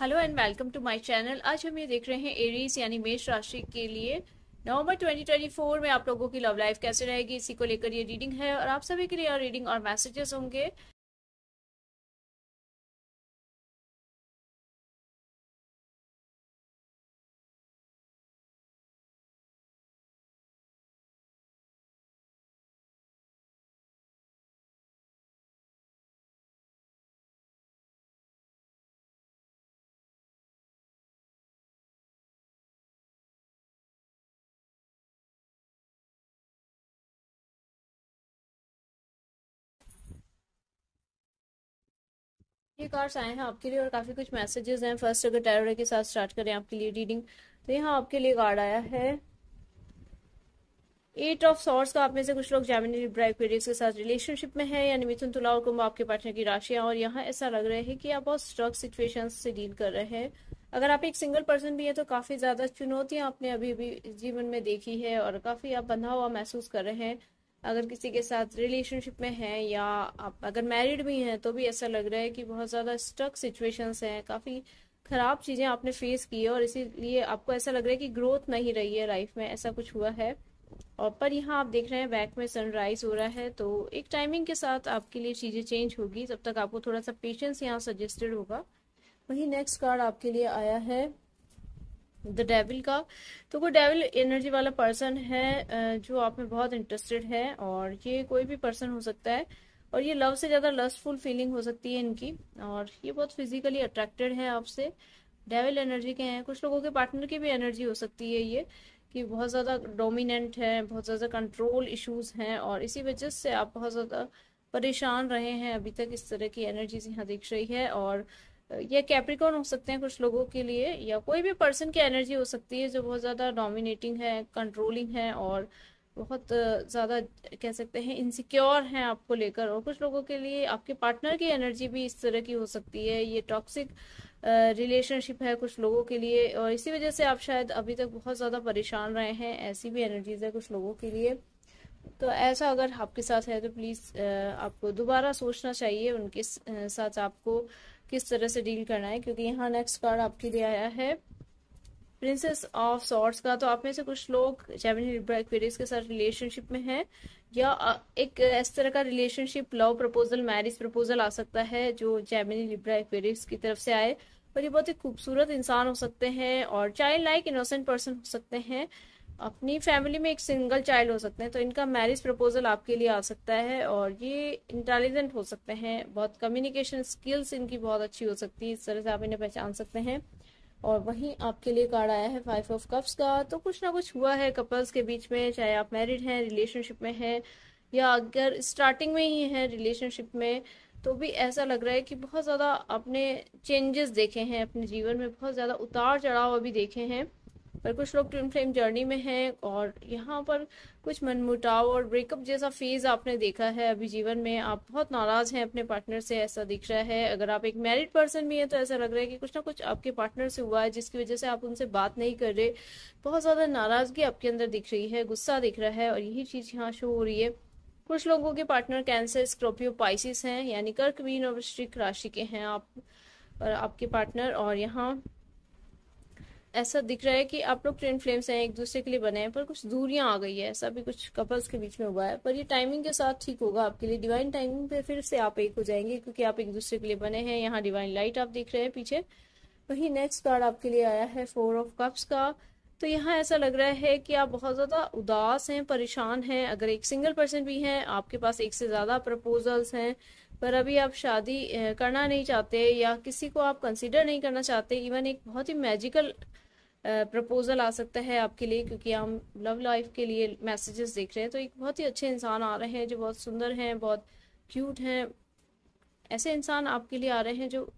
hello and welcome to my channel आज हम ये देख रहे हैं एरीज यानी मेष राशि के लिए नवंबर 2024 में आप लोगों की लव लाइफ कैसे रहेगी इसी को लेकर ये रीडिंग है और आप सभी के लिए रीडिंग और मैसेजेस होंगे ये कार्ड्स आए हैं आपके लिए और काफ़ी कुछ मैसेजेस हैं फर्स्ट अगर टैरो के साथ स्टार्ट करें आपके लिए रीडिंग तो यहाँ आपके लिए कार्ड आया है एट ऑफ सॉर्ट्स का आप में से कुछ लोग जैमिनी ब्राइक के साथ रिलेशनशिप में है यानी मिथुन तुला और कुंभ आपके पार्टनर की राशियां और यहाँ ऐसा लग रहा है कि आप बहुत स्ट्रक सिचुएशन से डील कर रहे हैं अगर आप एक सिंगल पर्सन भी हैं तो काफ़ी ज़्यादा चुनौतियां आपने अभी भी जीवन में देखी है और काफ़ी आप बंधा हुआ महसूस कर रहे हैं अगर किसी के साथ रिलेशनशिप में हैं या आप अगर मैरिड भी हैं तो भी ऐसा लग रहा है कि बहुत ज़्यादा स्ट्रक सिचुएशंस हैं काफ़ी ख़राब चीज़ें आपने फेस की है और इसीलिए आपको ऐसा लग रहा है कि ग्रोथ नहीं रही है लाइफ में ऐसा कुछ हुआ है और पर यहाँ आप देख रहे हैं बैक में सनराइज हो रहा है तो एक टाइमिंग के साथ आपके लिए चीज़ें चेंज होगी तब तक आपको थोड़ा सा पेशेंस यहाँ सजेस्टेड होगा वही नेक्स्ट कार्ड आपके लिए आया है द डेविल का तो वो डेविल एनर्जी वाला पर्सन है जो आप में बहुत इंटरेस्टेड है और ये कोई भी पर्सन हो सकता है और ये लव से ज़्यादा लस्टफुल फीलिंग हो सकती है इनकी और ये बहुत फिजिकली अट्रैक्टेड है आपसे डेविल एनर्जी के हैं कुछ लोगों के पार्टनर की भी एनर्जी हो सकती है ये कि बहुत ज़्यादा डोमिनेंट है बहुत ज़्यादा कंट्रोल इश्यूज हैं और इसी वजह से आप बहुत ज़्यादा परेशान रहे हैं अभी तक इस तरह की एनर्जीज यहाँ दिख रही है और ये कैप्रिकॉन हो सकते हैं कुछ लोगों के लिए या कोई भी पर्सन की एनर्जी हो सकती है जो बहुत ज़्यादा डोमिनेटिंग है कंट्रोलिंग है और बहुत ज़्यादा कह सकते हैं इनसिक्योर हैं आपको लेकर और कुछ लोगों के लिए आपके पार्टनर की एनर्जी भी इस तरह की हो सकती है ये टॉक्सिक रिलेशनशिप है कुछ लोगों के लिए और इसी वजह से आप शायद अभी तक बहुत ज़्यादा परेशान रहे हैं ऐसी भी एनर्जीज है कुछ लोगों के लिए तो ऐसा अगर आपके साथ है तो प्लीज़ आपको दोबारा सोचना चाहिए उनके साथ आपको किस तरह से डील करना है क्योंकि यहाँ नेक्स्ट कार्ड आपके लिए आया है प्रिंसेस ऑफ सॉर्ट्स का तो आप में से कुछ लोग जेमिनी एक्वेरियस के साथ रिलेशनशिप में हैं या एक इस तरह का relationship love proposal marriage proposal आ सकता है जो जेमिनी लिब्रा एक्वेरियस की तरफ से आए और ये बहुत ही खूबसूरत इंसान हो सकते हैं और चाइल्ड लाइक इनोसेंट पर्सन हो सकते हैं अपनी फैमिली में एक सिंगल चाइल्ड हो सकते हैं तो इनका मैरिज प्रपोजल आपके लिए आ सकता है और ये इंटेलिजेंट हो सकते हैं बहुत कम्युनिकेशन स्किल्स इनकी बहुत अच्छी हो सकती है इस तरह से आप इन्हें पहचान सकते हैं और वहीं आपके लिए कार्ड आया है फाइव ऑफ कप्स का तो कुछ ना कुछ हुआ है कपल्स के बीच में चाहे आप मैरिड हैं रिलेशनशिप में हैं या अगर स्टार्टिंग में ही हैं रिलेशनशिप में तो भी ऐसा लग रहा है कि बहुत ज़्यादा आपने चेंजेस देखे हैं अपने जीवन में बहुत ज़्यादा उतार चढ़ाव अभी देखे हैं पर कुछ लोग ट्विन फ्लेम जर्नी में हैं और यहाँ पर कुछ मनमुटाव और ब्रेकअप जैसा फेज आपने देखा है अभी जीवन में आप बहुत नाराज हैं अपने पार्टनर से ऐसा दिख रहा है अगर आप एक मैरिड पर्सन भी हैं तो ऐसा लग रहा है कि कुछ ना कुछ आपके पार्टनर से हुआ है जिसकी वजह से आप उनसे बात नहीं कर रहे बहुत ज़्यादा नाराजगी आपके अंदर दिख रही है गुस्सा दिख रहा है और यही चीज़ यहाँ शो हो रही है कुछ लोगों के पार्टनर कैंसर स्क्रोपियो पाइसिस हैं यानी कर्क मीन और वृश्चिक राशि के हैं आप और आपके पार्टनर और यहाँ ऐसा दिख रहा है कि आप लोग ट्रेन फ्लेम्स हैं एक दूसरे के लिए बने हैं पर कुछ दूरियां आ गई है ऐसा भी कुछ कपल्स के बीच में हुआ है पर ये टाइमिंग के साथ ठीक होगा आपके लिए डिवाइन टाइमिंग पे फिर से आप एक हो जाएंगे क्योंकि आप एक दूसरे के लिए बने हैं यहाँ डिवाइन लाइट आप देख रहे हैं पीछे वही नेक्स्ट कार्ड आपके लिए आया है फोर ऑफ कप्स का तो यहाँ ऐसा लग रहा है कि आप बहुत ज़्यादा उदास हैं परेशान हैं अगर एक सिंगल पर्सन भी हैं आपके पास एक से ज़्यादा प्रपोजल्स हैं पर अभी आप शादी करना नहीं चाहते या किसी को आप कंसिडर नहीं करना चाहते इवन एक बहुत ही मैजिकल प्रपोजल आ सकता है आपके लिए क्योंकि हम लव लाइफ के लिए मैसेजेस देख रहे हैं तो एक बहुत ही अच्छे इंसान आ रहे हैं जो बहुत सुंदर हैं बहुत क्यूट हैं ऐसे इंसान आपके लिए आ रहे हैं जो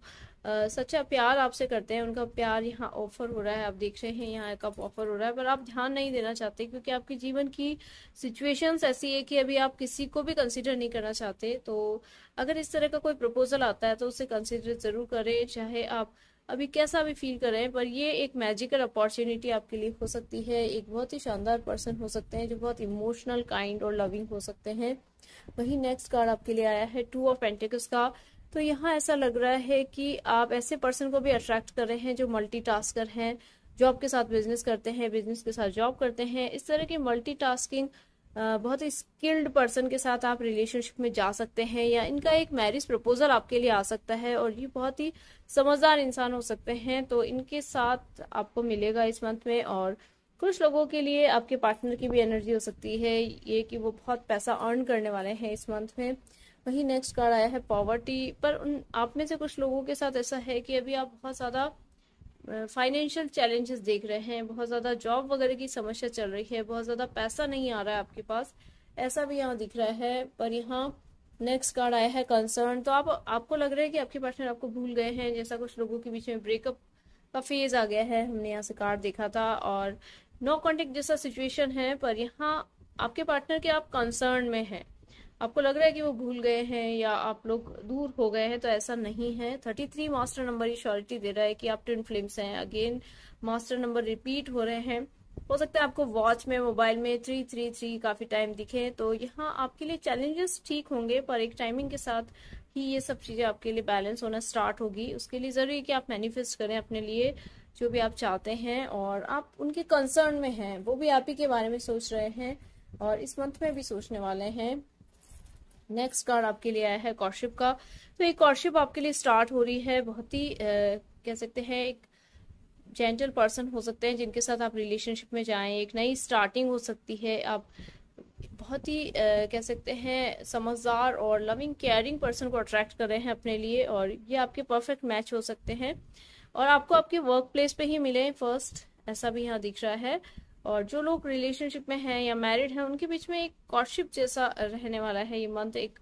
सच्चा प्यार आपसे करते हैं उनका प्यार यहाँ ऑफर हो रहा है आप देख रहे हैं यहाँ कब ऑफर हो रहा है पर आप ध्यान नहीं देना चाहते क्योंकि आपके जीवन की सिचुएशंस ऐसी है कि अभी आप किसी को भी कंसीडर नहीं करना चाहते तो अगर इस तरह का कोई प्रपोजल आता है तो उसे कंसिडर ज़रूर करें चाहे आप अभी कैसा भी फील करें पर ये एक मैजिकल अपॉर्चुनिटी आपके लिए हो सकती है एक बहुत ही शानदार पर्सन हो सकते हैं जो बहुत इमोशनल काइंड और लविंग हो सकते हैं वही नेक्स्ट कार्ड आपके लिए आया है टू ऑफ एंटेक्स का तो यहाँ ऐसा लग रहा है कि आप ऐसे पर्सन को भी अट्रैक्ट कर रहे हैं जो टास्कर हैं जॉब के साथ बिजनेस करते हैं बिजनेस के साथ जॉब करते हैं इस तरह की टास्किंग बहुत ही स्किल्ड पर्सन के साथ आप रिलेशनशिप में जा सकते हैं या इनका एक मैरिज प्रपोजल आपके लिए आ सकता है और ये बहुत ही समझदार इंसान हो सकते हैं तो इनके साथ आपको मिलेगा इस मंथ में और कुछ लोगों के लिए आपके पार्टनर की भी एनर्जी हो सकती है ये कि वो बहुत पैसा अर्न करने वाले हैं इस मंथ में वहीं नेक्स्ट कार्ड आया है पॉवर्टी पर उन आप में से कुछ लोगों के साथ ऐसा है कि अभी आप बहुत ज़्यादा फाइनेंशियल चैलेंजेस देख रहे हैं बहुत ज़्यादा जॉब वगैरह की समस्या चल रही है बहुत ज़्यादा पैसा नहीं आ रहा है आपके पास ऐसा भी यहाँ दिख रहा है पर यहाँ नेक्स्ट कार्ड आया है कंसर्न तो आप आपको लग रहा है कि आपके पार्टनर आपको भूल गए हैं जैसा कुछ लोगों के बीच में ब्रेकअप का फेज आ गया है हमने यहाँ से कार्ड देखा था और नो कॉन्टेक्ट जैसा सिचुएशन है पर यहाँ आपके पार्टनर के आप कंसर्न में हैं आपको लग रहा है कि वो भूल गए हैं या आप लोग दूर हो गए हैं तो ऐसा नहीं है 33 मास्टर नंबर ये श्योरिटी दे रहा है कि आप ट्विन फ्लेम्स हैं अगेन मास्टर नंबर रिपीट हो रहे हैं हो सकता है आपको वॉच में मोबाइल में थ्री थ्री थ्री काफी टाइम दिखे तो यहाँ आपके लिए चैलेंजेस ठीक होंगे पर एक टाइमिंग के साथ ही ये सब चीजें आपके लिए बैलेंस होना स्टार्ट होगी उसके लिए जरूरी है कि आप मैनिफेस्ट करें अपने लिए जो भी आप चाहते हैं और आप उनके कंसर्न में हैं वो भी आप ही के बारे में सोच रहे हैं और इस मंथ में भी सोचने वाले हैं नेक्स्ट कार्ड आपके लिए आया है कॉर्शिप का तो एक कॉर्शिप आपके लिए स्टार्ट हो रही है बहुत ही कह सकते हैं एक जेंटल पर्सन हो सकते हैं जिनके साथ आप रिलेशनशिप में जाएं एक नई स्टार्टिंग हो सकती है आप बहुत ही कह सकते हैं समझदार और लविंग केयरिंग पर्सन को अट्रैक्ट कर रहे हैं अपने लिए और ये आपके परफेक्ट मैच हो सकते हैं और आपको आपके वर्क प्लेस पे ही मिले फर्स्ट ऐसा भी यहाँ दिख रहा है और जो लोग रिलेशनशिप में हैं या मैरिड हैं उनके बीच में एक कॉर्डशिप जैसा रहने वाला है ये मंथ एक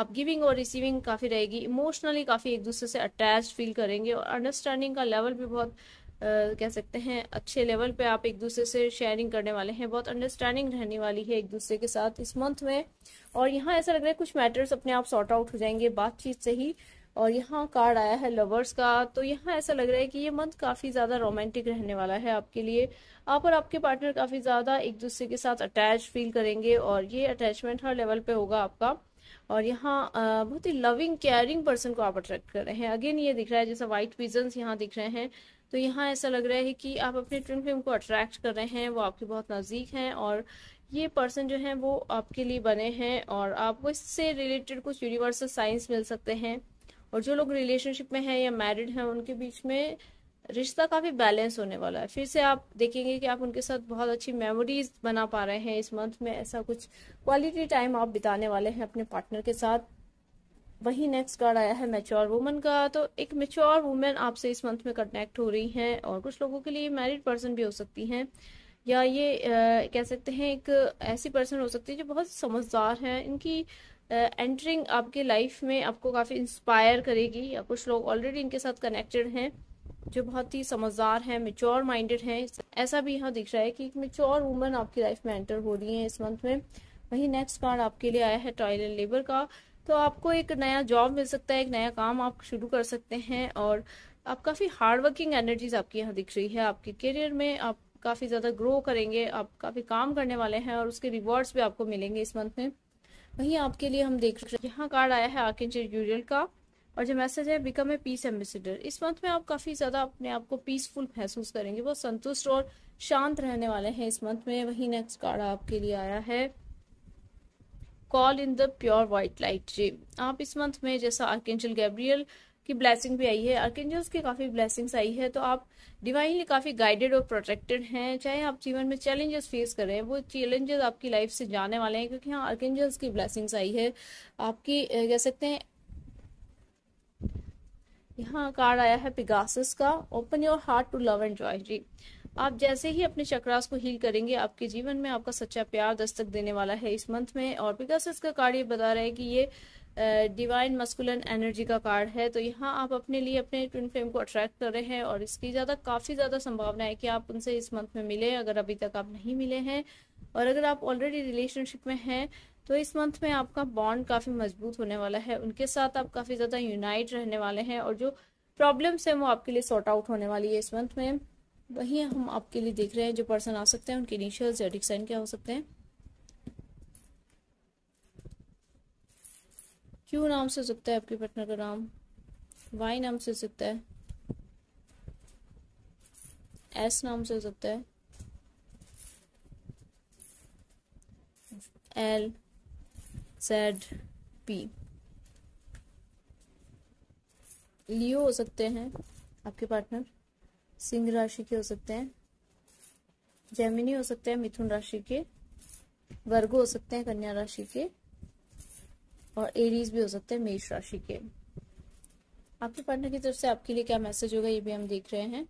आप गिविंग और रिसीविंग काफ़ी रहेगी इमोशनली काफ़ी एक दूसरे से अटैच फील करेंगे और अंडरस्टैंडिंग का लेवल भी बहुत Uh, कह सकते हैं अच्छे लेवल पे आप एक दूसरे से शेयरिंग करने वाले हैं बहुत अंडरस्टैंडिंग रहने वाली है एक दूसरे के साथ इस मंथ में और यहाँ ऐसा लग रहा है कुछ मैटर्स अपने आप सॉर्ट आउट हो जाएंगे बातचीत से ही और यहाँ कार्ड आया है लवर्स का तो यहाँ ऐसा लग रहा है कि ये मंथ काफ़ी ज़्यादा रोमांटिक रहने वाला है आपके लिए आप और आपके पार्टनर काफ़ी ज़्यादा एक दूसरे के साथ अटैच फील करेंगे और ये अटैचमेंट हर लेवल पे होगा आपका और यहाँ बहुत ही लविंग केयरिंग पर्सन को आप अट्रैक्ट कर रहे हैं अगेन ये दिख रहा है जैसा वाइट विजन्स यहाँ दिख रहे हैं तो यहाँ ऐसा लग रहा है कि आप अपने ट्विन फिल्म को अट्रैक्ट कर रहे हैं वो आपके बहुत नज़दीक हैं और ये पर्सन जो है वो आपके लिए बने हैं और आपको इससे रिलेटेड कुछ यूनिवर्सल साइंस मिल सकते हैं और जो लोग रिलेशनशिप में हैं या मैरिड हैं उनके बीच में रिश्ता काफ़ी बैलेंस होने वाला है फिर से आप देखेंगे कि आप उनके साथ बहुत अच्छी मेमोरीज बना पा रहे हैं इस मंथ में ऐसा कुछ क्वालिटी टाइम आप बिताने वाले हैं अपने पार्टनर के साथ वही नेक्स्ट कार्ड आया है मेच्योर वुमन का तो एक मेच्योर वुमेन आपसे इस मंथ में कनेक्ट हो रही हैं और कुछ लोगों के लिए मैरिड पर्सन भी हो सकती हैं या ये आ, कह सकते हैं एक ऐसी पर्सन हो सकती है जो बहुत समझदार हैं इनकी एंटरिंग आपके लाइफ में आपको काफ़ी इंस्पायर करेगी या कुछ लोग ऑलरेडी इनके साथ कनेक्टेड हैं जो बहुत ही समझदार हैं मेच्योर माइंडेड हैं ऐसा भी यहाँ दिख रहा है कि एक मेच्योर वूमन आपकी लाइफ में एंटर हो रही है इस मंथ में वही नेक्स्ट कार्ड आपके लिए आया है टॉयल एंड लेबर का तो आपको एक नया जॉब मिल सकता है एक नया काम आप शुरू कर सकते हैं और आप काफ़ी हार्डवर्किंग एनर्जीज आपकी यहाँ दिख रही है आपके करियर में आप काफ़ी ज़्यादा ग्रो करेंगे आप काफ़ी काम करने वाले हैं और उसके रिवॉर्ड्स भी आपको मिलेंगे इस मंथ में वहीं आपके लिए हम देख रहे हैं यहाँ कार्ड आया है आर्किंजर यूरियल का और जो मैसेज है बिकम ए पीस एम्बेसिडर इस मंथ में आप काफ़ी ज़्यादा अपने आप को पीसफुल महसूस करेंगे बहुत संतुष्ट और शांत रहने वाले हैं इस मंथ में वही नेक्स्ट कार्ड आपके लिए आया है call in the pure white light जी आप इस मंथ में जैसा आर्केंजल गैब्रियल की ब्लैसिंग भी आई है आर्केंजल्स की काफ़ी ब्लैसिंग आई है तो आप डिवाइनली काफ़ी गाइडेड और प्रोटेक्टेड हैं चाहे आप जीवन में चैलेंजेस फेस कर रहे हैं वो चैलेंजेस आपकी लाइफ से जाने वाले हैं क्योंकि यहाँ आर्केंजल्स की ब्लैसिंग्स आई है आपकी कह सकते हैं यहाँ कार्ड आया है पिगासस का open your heart to love and joy जी आप जैसे ही अपने चक्रास को हील करेंगे आपके जीवन में आपका सच्चा प्यार दस्तक देने वाला है इस मंथ में और पिगासस का कार्ड ये बता रहा है कि ये डिवाइन मस्कुलन एनर्जी का कार्ड है तो यहाँ आप अपने लिए अपने ट्विन फ्लेम को अट्रैक्ट कर रहे हैं और इसकी ज़्यादा काफ़ी ज़्यादा संभावना है कि आप उनसे इस मंथ में मिले अगर अभी तक आप नहीं मिले हैं और अगर आप ऑलरेडी रिलेशनशिप में हैं तो इस मंथ में आपका बॉन्ड काफ़ी मजबूत होने वाला है उनके साथ आप काफ़ी ज़्यादा यूनाइट रहने वाले हैं और जो प्रॉब्लम्स हैं वो आपके लिए सॉर्ट आउट होने वाली है इस मंथ में वही हम आपके लिए देख रहे हैं जो पर्सन आ सकते हैं उनके इनिशियल्स या डिक्साइन क्या हो सकते हैं क्यू नाम से हो सकता है आपके पार्टनर का नाम वाई नाम से हो सकता है एस नाम से हो सकता है एल जेड पी लियो हो सकते हैं आपके पार्टनर सिंह राशि के हो सकते हैं जैमिनी हो सकते हैं मिथुन राशि के वर्गो हो सकते हैं कन्या राशि के और एरीज भी हो सकते हैं मेष राशि के आपके पार्टनर की तरफ से आपके लिए क्या मैसेज होगा ये भी हम देख रहे हैं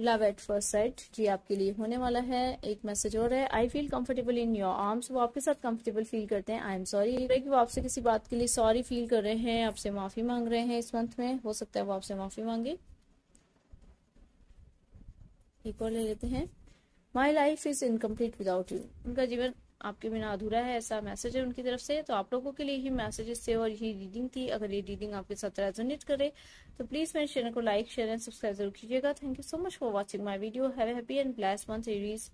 लव एट फर्स्ट साइट जी आपके लिए होने वाला है एक मैसेज और है I feel comfortable in your arms वो आपके साथ कम्फर्टेबल फील करते हैं आई एम सॉरी कि वो आपसे किसी बात के लिए सॉरी फील कर रहे हैं आपसे माफी मांग रहे हैं इस मंथ में हो सकता है वो आपसे माफी मांगे एक और ले लेते हैं my life is incomplete without you उनका जीवन आपके बिना अधूरा है ऐसा मैसेज है उनकी तरफ से तो आप लोगों के लिए ही मैसेजेस थे और यही रीडिंग थी अगर ये रीडिंग आपके साथ रेजोनेट करे तो प्लीज मेरे चैनल को लाइक शेयर एंड सब्सक्राइब जरूर कीजिएगा thank you so much for watching my video have happy and bless month series